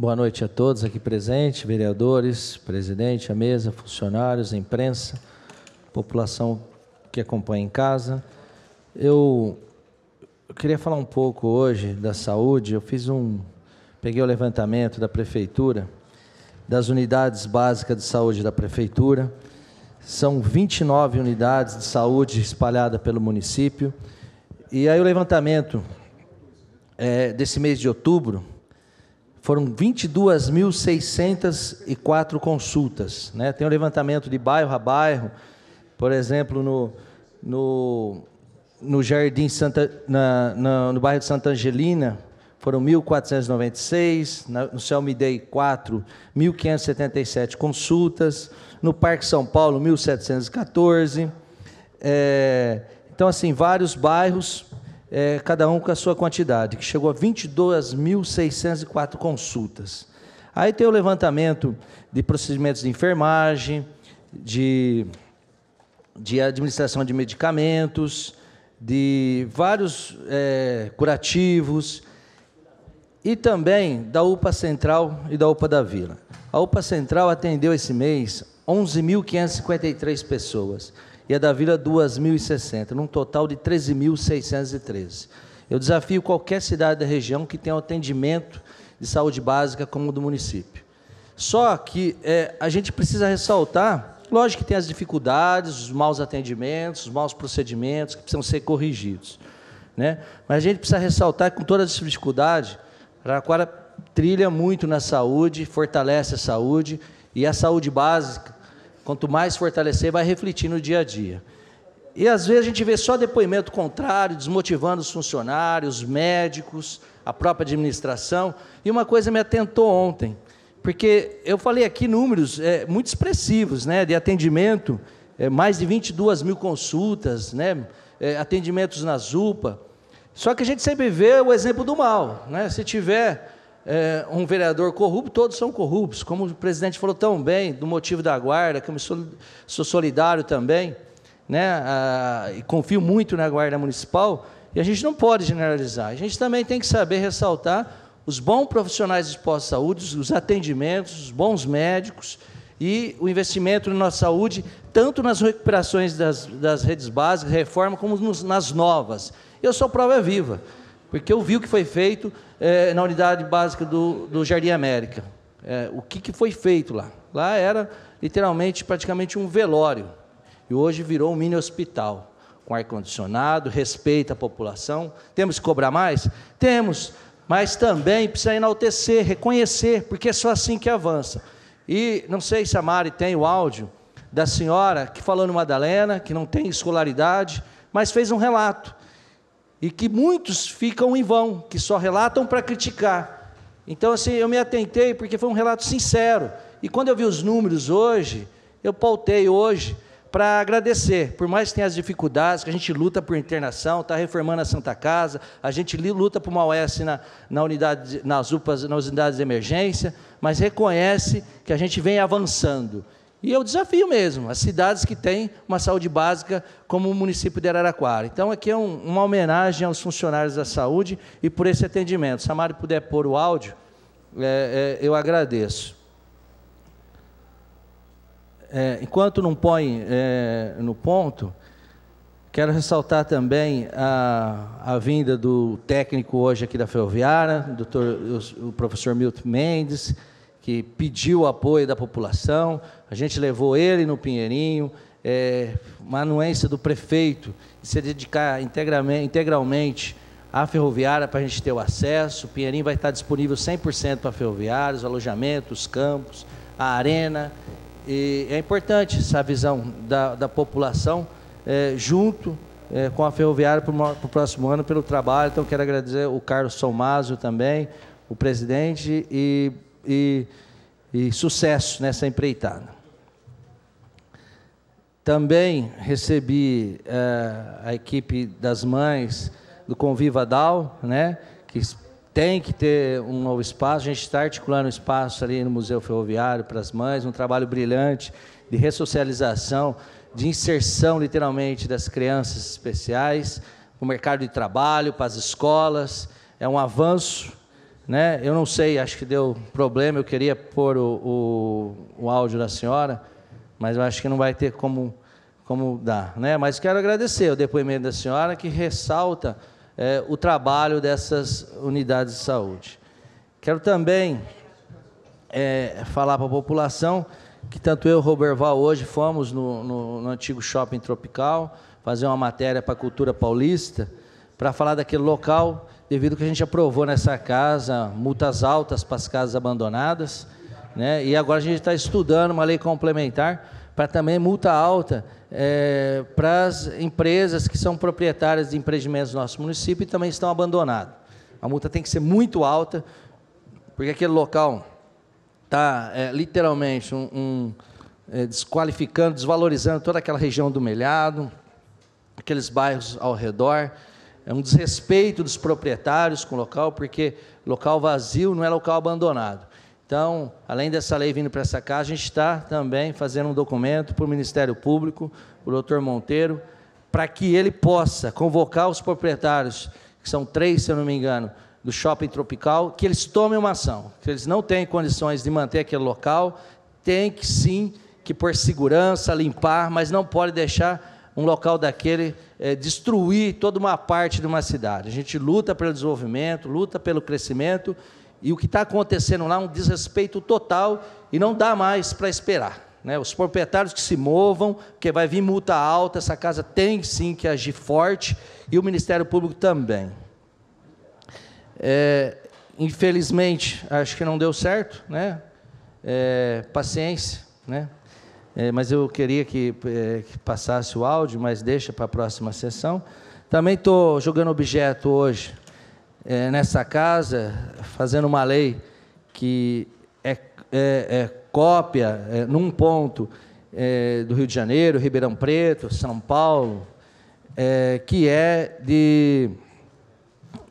Boa noite a todos aqui presentes, vereadores, presidente, a mesa, funcionários, imprensa, população que acompanha em casa. Eu, queria falar um pouco hoje da saúde. Eu fiz um, peguei o levantamento da prefeitura das unidades básicas de saúde da prefeitura. São 29 unidades de saúde espalhadas pelo município. E aí o levantamento é, desse mês de outubro foram 22.604 consultas. Né? Tem o um levantamento de bairro a bairro, por exemplo, no, no, no Jardim Santa, na, na, no bairro de Santa Angelina, foram 1.496, na, no Selmidei 4, 1.577 consultas, no Parque São Paulo, 1.714. É, eh, então, assim, vários bairros é, cada um com a sua quantidade, que chegou a 22.604 consultas. Aí tem o levantamento de procedimentos de enfermagem, de, de administração de medicamentos, de vários é, curativos, e também da UPA Central e da UPA da Vila. A UPA Central atendeu esse mês 11.553 pessoas e a da Vila 2.060, num total de 13.613. Eu desafio qualquer cidade da região que tenha um atendimento de saúde básica como o do município. Só que é, a gente precisa ressaltar, lógico que tem as dificuldades, os maus atendimentos, os maus procedimentos que precisam ser corrigidos. Né? Mas a gente precisa ressaltar que, com toda essa dificuldade, Araraquara trilha muito na saúde, fortalece a saúde, e a saúde básica Quanto mais fortalecer, vai refletir no dia a dia. E às vezes a gente vê só depoimento contrário, desmotivando os funcionários, médicos, a própria administração. E uma coisa me atentou ontem, porque eu falei aqui números é, muito expressivos né, de atendimento, é, mais de 22 mil consultas, né, é, atendimentos na UPA. Só que a gente sempre vê o exemplo do mal. Né? Se tiver é, um vereador corrupto, todos são corruptos. Como o presidente falou tão bem do motivo da guarda, que eu sou, solidário também, né? Ah, e confio muito na guarda municipal. E a gente não pode generalizar. A gente também tem que saber ressaltar os bons profissionais de postos de saúde, os atendimentos, os bons médicos e o investimento na nossa saúde, tanto nas recuperações das, das redes básicas, reforma, como nos, nas novas. Eu sou prova viva. Porque eu vi o que foi feito é, na unidade básica do, do Jardim América. É, o que, que foi feito lá? Lá era literalmente praticamente um velório. E hoje virou um mini hospital, com ar-condicionado, respeita a população. Temos que cobrar mais? Temos, mas também precisa enaltecer, reconhecer, porque é só assim que avança. E não sei se a Mari tem o áudio da senhora que falou no Madalena, que não tem escolaridade, mas fez um relato e que muitos ficam em vão, que só relatam para criticar. Então, assim, eu me atentei porque foi um relato sincero. E quando eu vi os números hoje, eu pautei hoje para agradecer, por mais que tenha as dificuldades, que a gente luta por internação, está reformando a Santa Casa, a gente luta por uma OS na, na unidade, nas UPAs, nas unidades de emergência, mas reconhece que a gente vem avançando. E é o desafio mesmo, as cidades que têm uma saúde básica, como o município de Araraquara. Então, aqui é um, uma homenagem aos funcionários da saúde e por esse atendimento. Se a Mari puder pôr o áudio, é, é, eu agradeço. É, enquanto não põe é, no ponto, quero ressaltar também a, a vinda do técnico hoje aqui da Ferroviária, o, o professor Milton Mendes, que pediu o apoio da população, a gente levou ele no Pinheirinho, é, uma anuência do prefeito de se dedicar integralmente, integralmente à ferroviária para a gente ter o acesso. O Pinheirinho vai estar disponível 100% para ferroviários, alojamentos, campos, a arena. E é importante essa visão da, da população é, junto é, com a ferroviária para o próximo ano pelo trabalho. Então, quero agradecer o Carlos Somazio também, o presidente, e e, e sucesso nessa empreitada. Também recebi é, a equipe das mães do Conviva Dal, né, que tem que ter um novo espaço. A gente está articulando um espaço ali no Museu Ferroviário para as mães, um trabalho brilhante de ressocialização, de inserção, literalmente, das crianças especiais para o mercado de trabalho, para as escolas. É um avanço né? Eu não sei, acho que deu problema. Eu queria pôr o, o, o áudio da senhora, mas eu acho que não vai ter como, como dar. Né? Mas quero agradecer o depoimento da senhora, que ressalta é, o trabalho dessas unidades de saúde. Quero também é, falar para a população que tanto eu e o Roberval hoje fomos no, no, no antigo shopping tropical fazer uma matéria para a cultura paulista, para falar daquele local devido que a gente aprovou nessa casa multas altas para as casas abandonadas, né? E agora a gente está estudando uma lei complementar para também multa alta é, para as empresas que são proprietárias de empreendimentos do nosso município e também estão abandonadas. A multa tem que ser muito alta, porque aquele local está é, literalmente um, um é, desqualificando, desvalorizando toda aquela região do Melhado, aqueles bairros ao redor é um desrespeito dos proprietários com o local, porque local vazio não é local abandonado. Então, além dessa lei vindo para essa casa, a gente está também fazendo um documento para o Ministério Público, o doutor Monteiro, para que ele possa convocar os proprietários, que são três, se eu não me engano, do shopping tropical, que eles tomem uma ação. Se eles não têm condições de manter aquele local, tem que sim, que por segurança, limpar, mas não pode deixar um local daquele é, destruir toda uma parte de uma cidade. A gente luta pelo desenvolvimento, luta pelo crescimento, e o que está acontecendo lá é um desrespeito total e não dá mais para esperar. Né? Os proprietários que se movam, porque vai vir multa alta, essa casa tem sim que agir forte, e o Ministério Público também. É, infelizmente, acho que não deu certo, né? É, paciência, né? é, mas eu queria que, é, que, passasse o áudio, mas deixa para a próxima sessão. Também estou jogando objeto hoje é, nessa casa, fazendo uma lei que é, é, é cópia, é, num ponto, do Rio de Janeiro, Ribeirão Preto, São Paulo, que é de,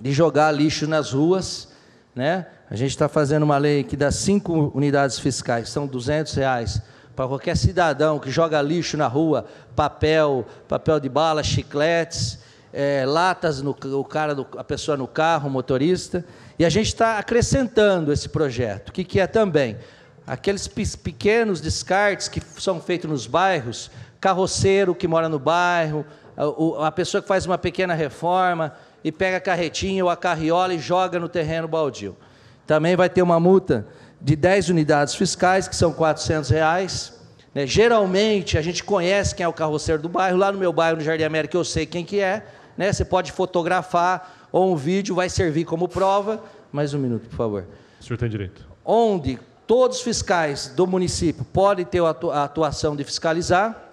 de jogar lixo nas ruas, né? A gente está fazendo uma lei que dá cinco unidades fiscais, são 200 reais para qualquer é cidadão que joga lixo na rua, papel, papel de bala, chicletes, é, latas no o cara, a pessoa no carro, o motorista. E a gente está acrescentando esse projeto, que, que é também aqueles pequenos descartes que são feitos nos bairros, carroceiro que mora no bairro, a, a pessoa que faz uma pequena reforma e pega a carretinha ou a carriola e joga no terreno baldio. Também vai ter uma multa de 10 unidades fiscais, que são 400 reais. Né? Geralmente, a gente conhece quem é o carroceiro do bairro. Lá no meu bairro, no Jardim América, eu sei quem que é. Né? Você pode fotografar ou um vídeo vai servir como prova. Mais um minuto, por favor. O senhor tem direito. Onde todos os fiscais do município podem ter a atuação de fiscalizar.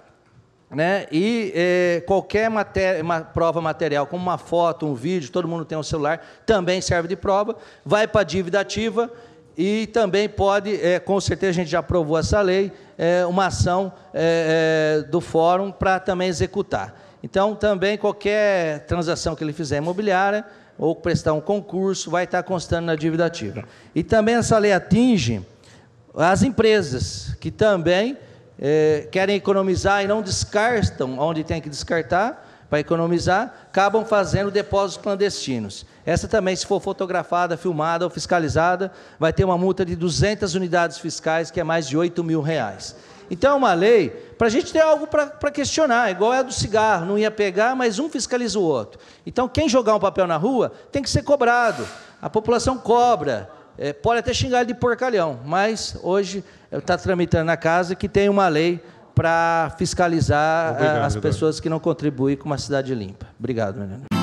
Né? E eh, qualquer matéria, uma prova material, como uma foto, um vídeo, todo mundo tem um celular, também serve de prova. Vai para a dívida ativa e também pode, é, com certeza a gente já aprovou essa lei, é, uma ação é, é do fórum para também executar. Então, também qualquer transação que ele fizer imobiliária ou prestar um concurso vai estar constando na dívida ativa. E também essa lei atinge as empresas que também é, querem economizar e não descartam onde tem que descartar para economizar, acabam fazendo depósitos clandestinos. Essa também, se for fotografada, filmada ou fiscalizada, vai ter uma multa de 200 unidades fiscais, que é mais de 8 mil reais. Então é uma lei para a gente ter algo para questionar, igual é a do cigarro, não ia pegar, mas um fiscaliza o outro. Então quem jogar um papel na rua tem que ser cobrado. A população cobra, é, pode até xingar ele de porcalhão, mas hoje está tramitando na casa que tem uma lei para fiscalizar Obrigado, as pessoas que não contribuem com uma cidade limpa. Obrigado, Menino.